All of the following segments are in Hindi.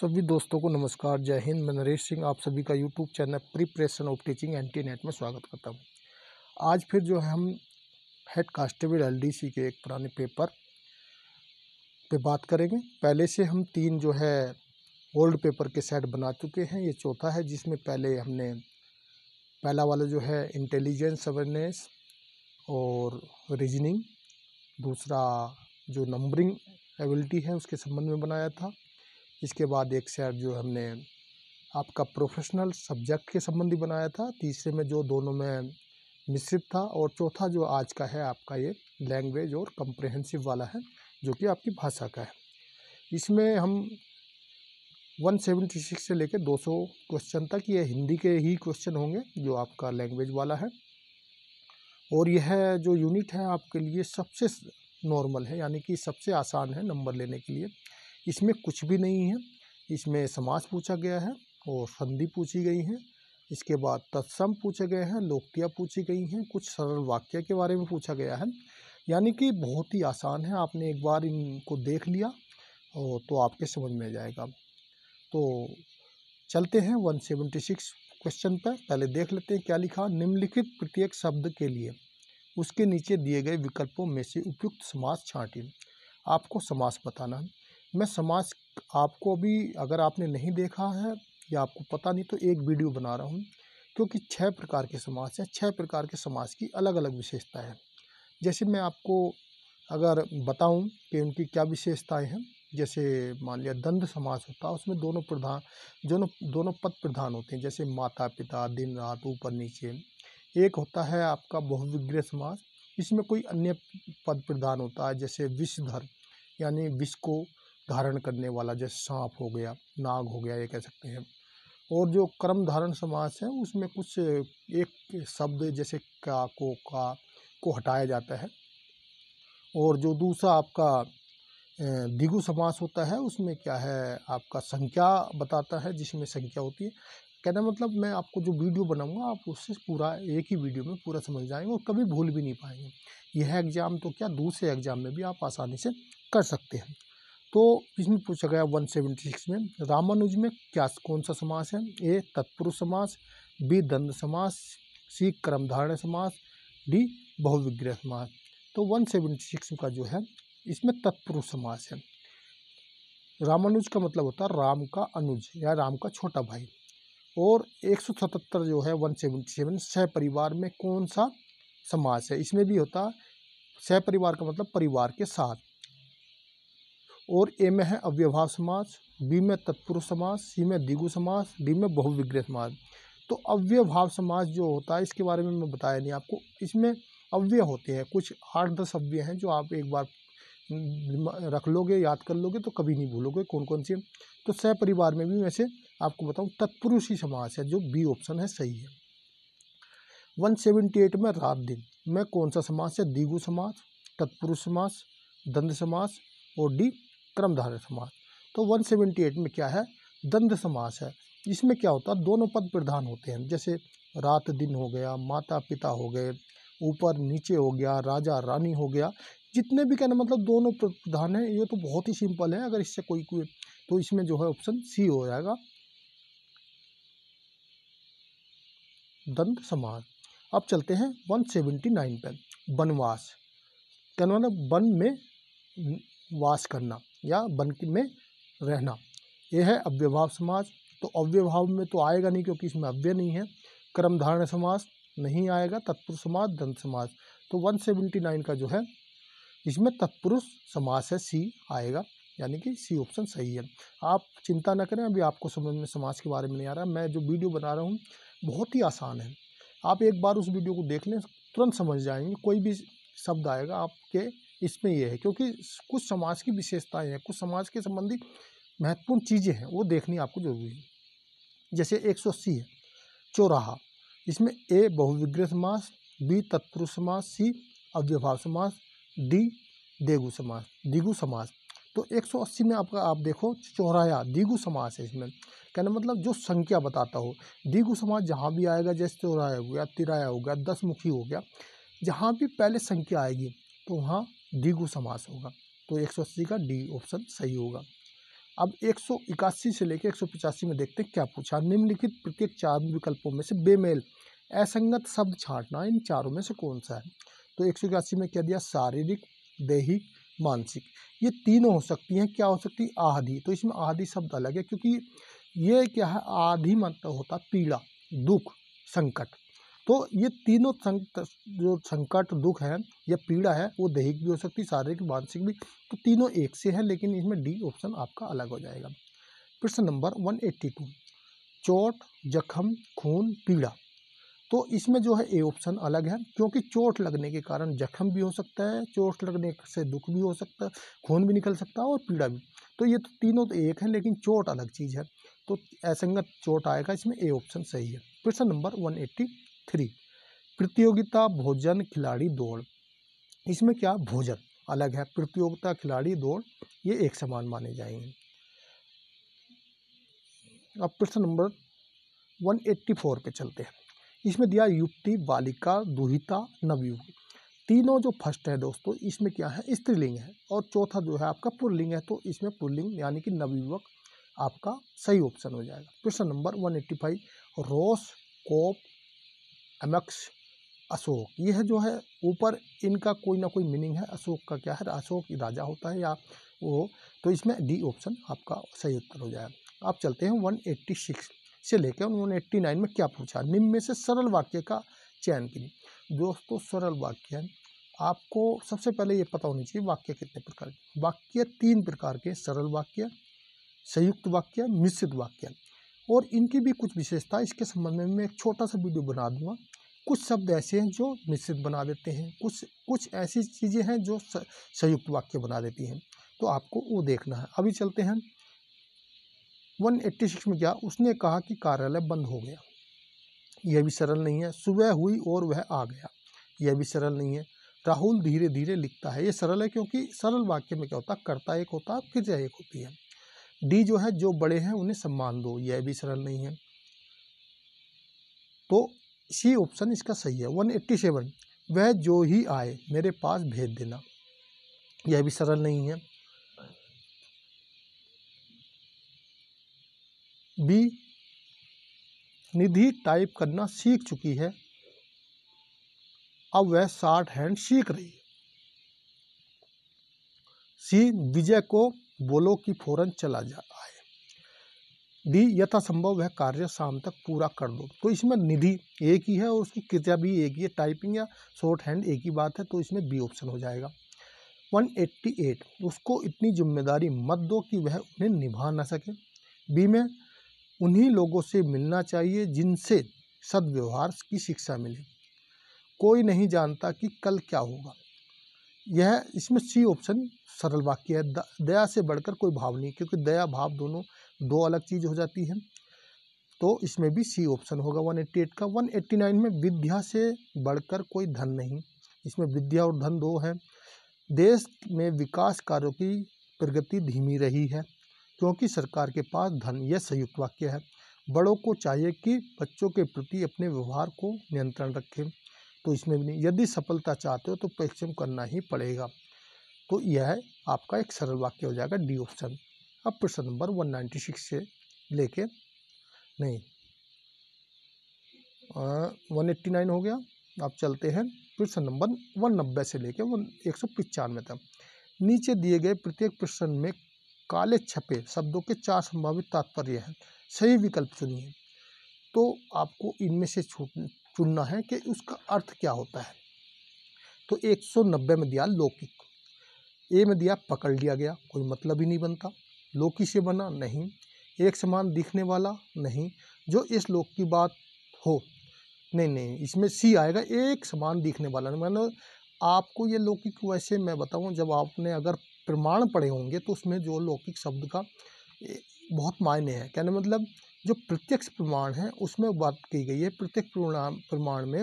सभी दोस्तों को नमस्कार जय हिंद मैं नरेश सिंह आप सभी का YouTube channel preparation of teaching T NET में स्वागत करता हूँ आज फिर जो है हम हेड कांस्टेबल एलडीसी के एक पुराने पेपर पे बात करेंगे पहले से हम तीन जो है ओल्ड पेपर के सेट बना चुके हैं ये चौथा है जिसमें पहले हमने पहला वाला जो है इंटेलिजेंस अवेयरनेस और रीजनिंग दूसरा जो नंबरिंग एबिलिटी है उसके संबंध में बनाया था इसके बाद एक सेट जो हमने आपका प्रोफेशनल सब्जेक्ट के संबंधी बनाया था तीसरे में जो दोनों में मिश्रित था और चौथा जो आज का है आपका ये लैंग्वेज और कंप्रहेंसिव वाला है जो कि आपकी भाषा का है इसमें हम 176 से लेकर 200 क्वेश्चन तक ये हिंदी के ही क्वेश्चन होंगे जो आपका लैंग्वेज वाला है और यह जो यूनिट है आपके लिए सबसे नॉर्मल है यानी कि सबसे आसान है नंबर लेने के लिए इसमें कुछ भी नहीं है इसमें समास पूछा गया है और संधि पूछी गई है इसके बाद तत्सम पूछे गए हैं लोकतियाँ पूछी गई हैं कुछ सरल वाक्य के बारे में पूछा गया है यानी कि बहुत ही आसान है आपने एक बार इनको देख लिया और तो आपके समझ में आ जाएगा तो चलते हैं 176 क्वेश्चन पर पहले देख लेते हैं क्या लिखा निम्नलिखित प्रत्येक शब्द के लिए उसके नीचे दिए गए विकल्पों में से उपयुक्त समास छाटी आपको समास बताना है मैं समाज आपको अभी अगर आपने नहीं देखा है या आपको पता नहीं तो एक वीडियो बना रहा हूँ क्योंकि छः प्रकार के समाज हैं छः प्रकार के समाज की अलग अलग विशेषता हैं जैसे मैं आपको अगर बताऊं कि उनकी क्या विशेषताएं हैं जैसे मान लिया दंड समाज होता है उसमें दोनों प्रधान दोनों दोनों पद प्रधान होते हैं जैसे माता पिता दिन रात ऊपर नीचे एक होता है आपका बहुविग्रह समाज इसमें कोई अन्य पद प्रधान होता है जैसे विषधर यानी विष को धारण करने वाला जैसे सांप हो गया नाग हो गया ये कह सकते हैं और जो कर्म धारण समास है उसमें कुछ एक शब्द जैसे का को का को हटाया जाता है और जो दूसरा आपका दिगु समास होता है उसमें क्या है आपका संख्या बताता है जिसमें संख्या होती है कहना मतलब मैं आपको जो वीडियो बनाऊंगा आप उससे पूरा एक ही वीडियो में पूरा समझ जाएंगे और कभी भूल भी नहीं पाएंगे यह एग्ज़ाम तो क्या दूसरे एग्ज़ाम में भी आप आसानी से कर सकते हैं तो इसमें पूछा गया 176 में रामानुज में क्या कौन सा समास है ए तत्पुरुष समास बी द्वंद्व समास सी क्रमधारण समास डी बहुविग्रह समास तो 176 का जो है इसमें तत्पुरुष समास है रामानुज का मतलब होता है राम का अनुज या राम का छोटा भाई और 177 जो है 177 सह परिवार में कौन सा समास है इसमें भी होता सह परिवार का मतलब परिवार के साथ और ए में है अव्यवहार समास बी में तत्पुरुष समास सी में दिगु समास डी में बहुविग्रह समास तो अव्यभाव समास जो होता है इसके बारे में मैं बताया नहीं आपको इसमें अव्यय होते हैं कुछ आठ दस अव्यय हैं जो आप एक बार रख लोगे याद कर लोगे तो कभी नहीं भूलोगे कौन कौन से तो सह परिवार में भी वैसे आपको बताऊँ तत्पुरुष ही समास है जो बी ऑप्शन है सही है एट में रात दिन में कौन सा समास है दिगु समास तत्पुरुष समास दंद समास और डी क्रमधारय समास तो 178 में क्या है दंध समास है इसमें क्या होता है दोनों पद प्रधान होते हैं जैसे रात दिन हो गया माता पिता हो गए ऊपर नीचे हो गया राजा रानी हो गया जितने भी कहना मतलब दोनों प्रधान हैं ये तो बहुत ही सिंपल है अगर इससे कोई कोई तो इसमें जो है ऑप्शन सी हो जाएगा दंत समास अब चलते हैं 179 पर वनवास कहना मतलब वन में वास करना या बन में रहना यह है अव्यभाव समाज तो अव्यभाव में तो आएगा नहीं क्योंकि इसमें अव्यय नहीं है कर्मधारण समाज नहीं आएगा तत्पुरुष समाज दंत समाज तो 179 का जो है इसमें तत्पुरुष समाज है सी आएगा यानी कि सी ऑप्शन सही है आप चिंता ना करें अभी आपको समझ में समाज के बारे में नहीं आ रहा मैं जो वीडियो बना रहा हूँ बहुत ही आसान है आप एक बार उस वीडियो को देख लें तुरंत समझ जाएंगे कोई भी शब्द आएगा आपके इसमें यह है क्योंकि कुछ समाज की विशेषताएँ हैं कुछ समाज के संबंधी महत्वपूर्ण चीज़ें हैं वो देखनी आपको जरूरी है जैसे एक सौ अस्सी है चौराहा इसमें ए बहुविग्रह समास बी तत्पुरुष समास सी अव्यभाव समास डी देगु समास दिगु समास तो 180 में आपका आप देखो चौराया दिगु समास है इसमें कहना मतलब जो संख्या बताता हो दिगु समास जहाँ भी आएगा जैसे चौराया हो गया तिराया हो गया दस मुखी हो गया जहाँ भी पहले संख्या आएगी तो वहाँ दिगु समास होगा तो एक का डी ऑप्शन सही होगा अब एक से लेकर एक में देखते हैं क्या पूछा निम्नलिखित प्रत्येक चार विकल्पों में से बेमेल असंगत शब्द छाटना इन चारों में से कौन सा है तो एक में क्या दिया शारीरिक दैहिक मानसिक ये तीनों हो सकती हैं क्या हो सकती है आधी तो इसमें आधी शब्द अलग है क्योंकि ये क्या है आधी मतलब होता पीड़ा दुख संकट तो ये तीनों संक जो संकट दुख है या पीड़ा है वो दैहिक भी हो सकती है शारीरिक मानसिक भी तो तीनों एक से है लेकिन इसमें डी ऑप्शन आपका अलग हो जाएगा प्रश्न नंबर वन एट्टी टू चोट जख्म खून पीड़ा तो इसमें जो है ए ऑप्शन अलग है क्योंकि चोट लगने के कारण जख्म भी हो सकता है चोट लगने से दुख भी हो सकता है खून भी निकल सकता है और पीड़ा भी तो ये तो तीनों तो एक है लेकिन चोट अलग चीज़ है तो असंगत चोट आएगा इसमें ए ऑप्शन सही है प्रश्न नंबर वन एट्टी थ्री प्रतियोगिता भोजन खिलाड़ी दौड़ इसमें क्या भोजन अलग है प्रतियोगिता खिलाड़ी दौड़ ये एक समान माने जाएंगे अब प्रश्न नंबर 184 पे चलते हैं इसमें दिया युक्ति बालिका दुहिता नवयुग तीनों जो फर्स्ट है दोस्तों इसमें क्या है स्त्रीलिंग है और चौथा जो है आपका पुरलिंग है तो इसमें पुरलिंग यानी कि नवयुवक आपका सही ऑप्शन हो जाएगा प्रश्न नंबर 185 रोस कोप अमक्ष अशोक यह जो है ऊपर इनका कोई ना कोई मीनिंग है अशोक का क्या है अशोक राजा होता है या वो तो इसमें डी ऑप्शन आपका सही उत्तर हो जाएगा आप चलते हैं 186 से लेकर उन्होंने नाइन में क्या पूछा निम्न में से सरल वाक्य का चयन कीजिए दोस्तों सरल वाक्य आपको सबसे पहले ये पता होना चाहिए वाक्य कितने प्रकार के वाक्य तीन प्रकार के सरल वाक्य संयुक्त वाक्य मिश्रित वाक्य और इनकी भी कुछ विशेषता इसके संबंध में मैं एक छोटा सा वीडियो बना दूंगा कुछ शब्द ऐसे हैं जो मिश्रित बना देते हैं कुछ कुछ ऐसी चीज़ें हैं जो संयुक्त वाक्य बना देती हैं तो आपको वो देखना है अभी चलते हैं 186 में क्या उसने कहा कि कार्यालय बंद हो गया यह भी सरल नहीं है सुबह हुई और वह आ गया यह भी सरल नहीं है राहुल धीरे धीरे लिखता है ये सरल है क्योंकि सरल वाक्य में क्या होता है कर्ता एक होता है क्रिया एक होती है डी जो है जो बड़े हैं उन्हें सम्मान दो यह भी सरल नहीं है तो सी ऑप्शन इसका सही है वन एट्टी सेवन वह जो ही आए मेरे पास भेज देना यह भी सरल नहीं है बी निधि टाइप करना सीख चुकी है अब वह शार्ट हैंड सीख रही है सी विजय को बोलो कि फौरन चला जा आए दी यथासंभव वह कार्य शाम तक पूरा कर दो तो इसमें निधि एक ही है और उसकी क्रिया भी एक ही है टाइपिंग या शॉर्ट हैंड एक ही बात है तो इसमें बी ऑप्शन हो जाएगा 188 उसको इतनी जिम्मेदारी मत दो कि वह उन्हें निभा ना सके बी में उन्हीं लोगों से मिलना चाहिए जिनसे सदव्यवहार की शिक्षा मिले कोई नहीं जानता कि कल क्या होगा यह इसमें सी ऑप्शन सरल वाक्य है दया से बढ़कर कोई भाव नहीं क्योंकि दया भाव दोनों दो अलग चीज़ हो जाती है तो इसमें भी सी ऑप्शन होगा वन एट्टी एट का वन एट्टी नाइन में विद्या से बढ़कर कोई धन नहीं इसमें विद्या और धन दो हैं देश में विकास कार्यों की प्रगति धीमी रही है क्योंकि सरकार के पास धन यह संयुक्त वाक्य है बड़ों को चाहिए कि बच्चों के प्रति अपने व्यवहार को नियंत्रण रखें तो इसमें भी नहीं यदि सफलता चाहते हो तो परिश्रम करना ही पड़ेगा तो यह आपका एक सरल वाक्य हो जाएगा डी ऑप्शन अब प्रश्न नंबर 196 से लेके नहीं वन एट्टी नाइन हो गया आप चलते हैं प्रश्न नंबर वन नब्बे से लेके वन एक सौ पचानवे तक नीचे दिए गए प्रत्येक प्रश्न में काले छपे शब्दों के चार संभावित तात्पर्य हैं सही विकल्प चुनिए तो आपको इनमें से चुनना है कि उसका अर्थ क्या होता है तो एक सौ नब्बे में दिया लौकिक ए में दिया पकड़ लिया गया कोई मतलब ही नहीं बनता लौकी से बना नहीं एक समान दिखने वाला नहीं जो इस लोक की बात हो नहीं नहीं इसमें सी आएगा एक समान दिखने वाला नहीं मैंने आपको ये लौकिक वैसे मैं बताऊं जब आपने अगर प्रमाण पढ़े होंगे तो उसमें जो लौकिक शब्द का बहुत मायने है कहने मतलब जो प्रत्यक्ष प्रमाण है उसमें बात की गई है प्रत्यक्ष प्रमाण में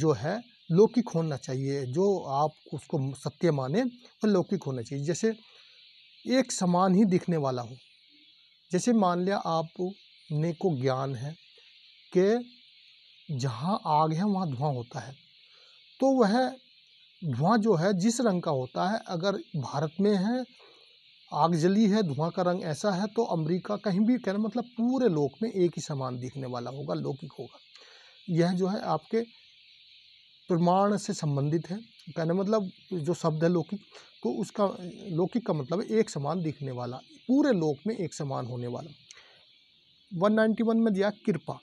जो है लौकिक होना चाहिए जो आप उसको सत्य माने तो लौकिक होना चाहिए जैसे एक समान ही दिखने वाला हो जैसे मान लिया आप ने को ज्ञान है कि जहाँ आग है वहाँ धुआं होता है तो वह धुआं जो है जिस रंग का होता है अगर भारत में है आग जली है धुआं का रंग ऐसा है तो अमेरिका कहीं भी कहना मतलब पूरे लोक में एक ही समान दिखने वाला होगा लौकिक होगा यह जो है आपके प्रमाण से संबंधित है कहने मतलब जो शब्द है लौकिक तो उसका लौकिक का मतलब है एक समान दिखने वाला पूरे लोक में एक समान होने वाला 191 में दिया कृपा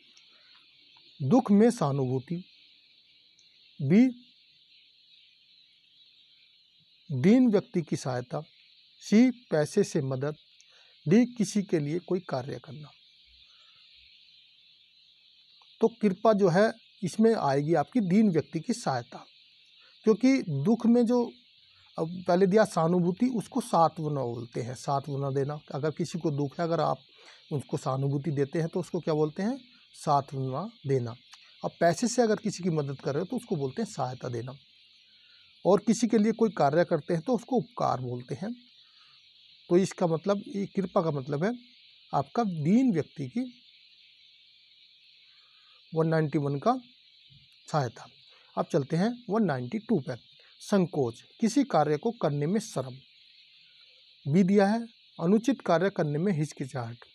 दुख में सहानुभूति बी दीन व्यक्ति की सहायता सी पैसे से मदद डी किसी के लिए कोई कार्य करना तो कृपा जो है इसमें आएगी आपकी दीन व्यक्ति की सहायता क्योंकि दुख में जो अब पहले दिया सहानुभूति उसको सात्वना बोलते हैं सात्वना देना अगर किसी को दुख है अगर आप उसको सहानुभूति देते हैं तो उसको क्या बोलते हैं सात्वना देना अब पैसे से अगर किसी की मदद कर रहे हो तो उसको बोलते हैं सहायता देना और किसी के लिए कोई कार्य करते हैं तो उसको उपकार बोलते हैं तो इसका मतलब ये कृपा का मतलब है आपका दीन व्यक्ति की वन का सहायता अब चलते हैं वन नाइन्टी टू पर संकोच किसी कार्य को करने में शर्म बी दिया है अनुचित कार्य करने में हिचकिचाहट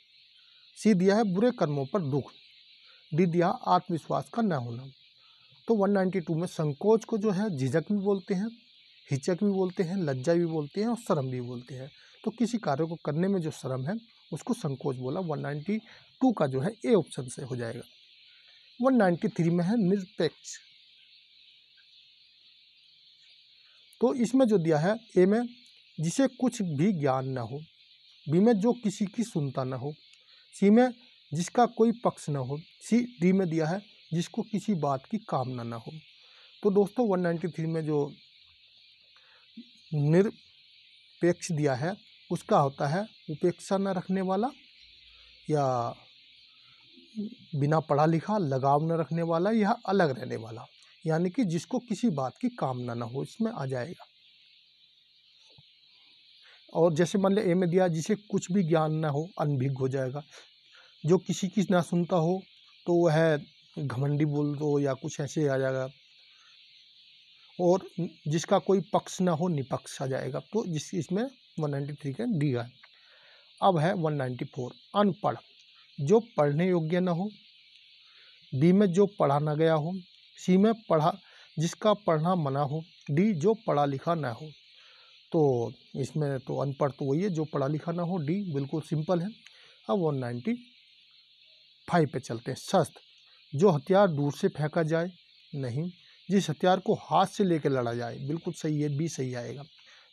सी दिया है बुरे कर्मों पर दुख डी दिया आत्मविश्वास का न होना तो 192 में संकोच को जो है झिझक भी बोलते हैं हिचक भी बोलते हैं लज्जा भी बोलते हैं और शर्म भी बोलते हैं तो किसी कार्य को करने में जो शर्म है उसको संकोच बोला 192 का जो है ए ऑप्शन से हो जाएगा 193 में है निरपेक्ष तो इसमें जो दिया है ए में जिसे कुछ भी ज्ञान न हो बी में जो किसी की सुनता न हो सी में जिसका कोई पक्ष न हो सी डी में दिया है जिसको किसी बात की कामना न हो तो दोस्तों 193 में जो निरपेक्ष दिया है उसका होता है उपेक्षा न रखने वाला या बिना पढ़ा लिखा लगाव न रखने वाला यह अलग रहने वाला यानी कि जिसको किसी बात की कामना ना हो इसमें आ जाएगा और जैसे मान लिया ए में दिया जिसे कुछ भी ज्ञान ना हो अनभिज्ञ हो जाएगा जो किसी की ना सुनता हो तो वह घमंडी बोल दो या कुछ ऐसे आ जाएगा और जिसका कोई पक्ष ना हो निपक्ष आ जाएगा तो जिस इसमें 193 का डी है अब है 194 अनपढ़ जो पढ़ने योग्य न हो बी में जो पढ़ा ना गया हो सी में पढ़ा जिसका पढ़ना मना हो डी जो पढ़ा लिखा ना हो तो इसमें तो अनपढ़ तो वही है जो पढ़ा लिखा ना हो डी बिल्कुल सिंपल है अब वन नाइन्टी फाइव पर चलते हैं शस्त्र जो हथियार दूर से फेंका जाए नहीं जिस हथियार को हाथ से लेकर लड़ा जाए बिल्कुल सही है बी सही आएगा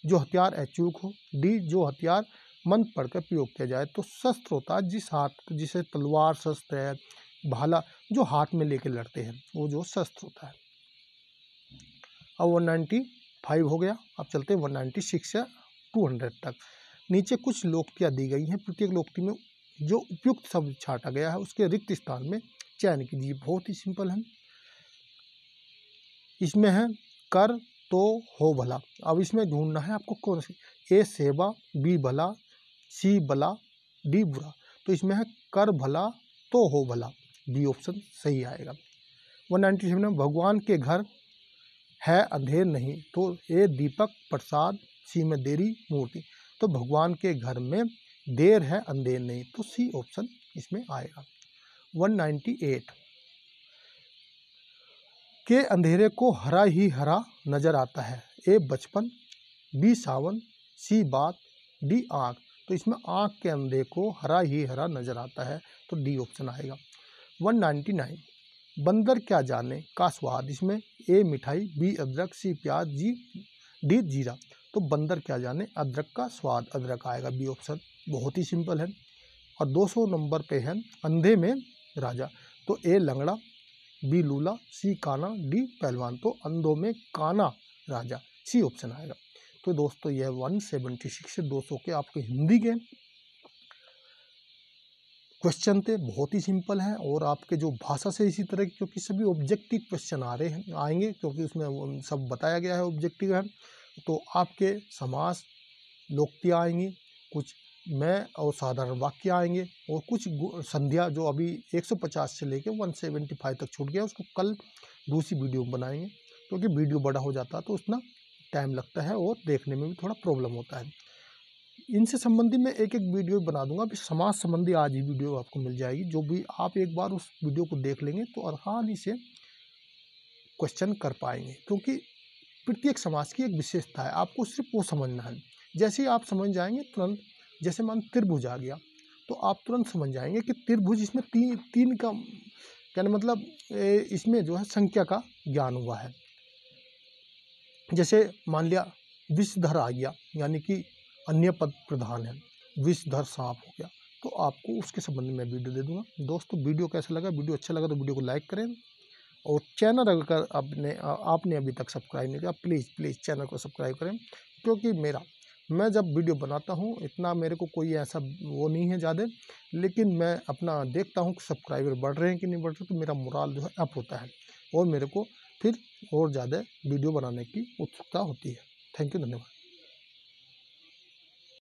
जो हथियार अचूक हो डी जो हथियार पढ़ पढ़कर प्रयोग किया जाए तो शस्त्र होता है जिस हाथ जिसे तलवार शस्त्र है भाला जो हाथ में लेके लड़ते हैं वो जो शस्त्र होता है अब वन नाइन्टी फाइव हो गया अब चलते हैं वन नाइन्टी सिक्स से टू हंड्रेड तक नीचे कुछ लोकतियाँ दी गई हैं प्रत्येक लोकति में जो उपयुक्त शब्द छाटा गया है उसके रिक्त स्थान में चयन कीजिए बहुत ही सिंपल है इसमें है कर तो हो भला अब इसमें ढूंढना है आपको कौन सी ए सेवा बी भला सी भला डी बुरा तो इसमें है कर भला तो हो भला बी ऑप्शन सही आएगा वन नाइन्टी सेवन में भगवान के घर है अंधेर नहीं तो ए दीपक प्रसाद सी में देरी मूर्ति तो भगवान के घर में देर है अंधेर नहीं तो सी ऑप्शन इसमें आएगा वन नाइन्टी एट के अंधेरे को हरा ही हरा नजर आता है ए बचपन बी सावन सी बात डी आग तो इसमें आँख के अंधे को हरा ही हरा नज़र आता है तो डी ऑप्शन आएगा 199 बंदर क्या जाने का स्वाद इसमें ए मिठाई बी अदरक सी प्याज जी डी जीरा तो बंदर क्या जाने अदरक का स्वाद अदरक आएगा बी ऑप्शन बहुत ही सिंपल है और 200 नंबर पे है अंधे में राजा तो ए लंगड़ा बी लूला सी काना डी पहलवान तो अंधों में काना राजा सी ऑप्शन आएगा तो दोस्तों यह वन सेवेंटी सिक्स दो सौ के आपके हिंदी के क्वेश्चन थे बहुत ही सिंपल हैं और आपके जो भाषा से इसी तरह के क्योंकि सभी ऑब्जेक्टिव क्वेश्चन आ रहे हैं आएंगे क्योंकि उसमें सब बताया गया है ऑब्जेक्टिव है तो आपके समास लोकती आएंगी कुछ मैं और साधारण वाक्य आएंगे और कुछ संध्या जो अभी 150 से लेके 175 तक छूट गया उसको कल दूसरी वीडियो बनाएंगे क्योंकि वीडियो बड़ा हो जाता है तो उतना टाइम लगता है और देखने में भी थोड़ा प्रॉब्लम होता है इनसे संबंधित मैं एक एक वीडियो बना दूंगा अभी समाज संबंधी आज ही वीडियो आपको मिल जाएगी जो भी आप एक बार उस वीडियो को देख लेंगे तो आसानी से क्वेश्चन कर पाएंगे क्योंकि प्रत्येक समाज की एक विशेषता है आपको सिर्फ वो समझना है जैसे ही आप समझ जाएंगे तुरंत जैसे मान त्रिभुज आ गया तो आप तुरंत समझ जाएंगे कि त्रिभुज इसमें तीन तीन का क्या मतलब इसमें जो है संख्या का ज्ञान हुआ है जैसे मान लिया विषधर आ गया यानी कि अन्य पद प्रधान है विषधर सांप हो गया तो आपको उसके संबंध में वीडियो दे दूंगा दोस्तों वीडियो कैसा लगा वीडियो अच्छा लगा तो वीडियो को लाइक करें और चैनल अगर आपने आपने अभी तक सब्सक्राइब नहीं किया प्लीज़ प्लीज़ चैनल को सब्सक्राइब करें क्योंकि मेरा मैं जब वीडियो बनाता हूँ इतना मेरे को कोई ऐसा वो नहीं है ज़्यादा लेकिन मैं अपना देखता हूँ कि सब्सक्राइबर बढ़ रहे हैं कि नहीं बढ़ रहे तो मेरा मुराल जो है अप होता है और मेरे को फिर और ज़्यादा वीडियो बनाने की उत्सुकता होती है थैंक यू धन्यवाद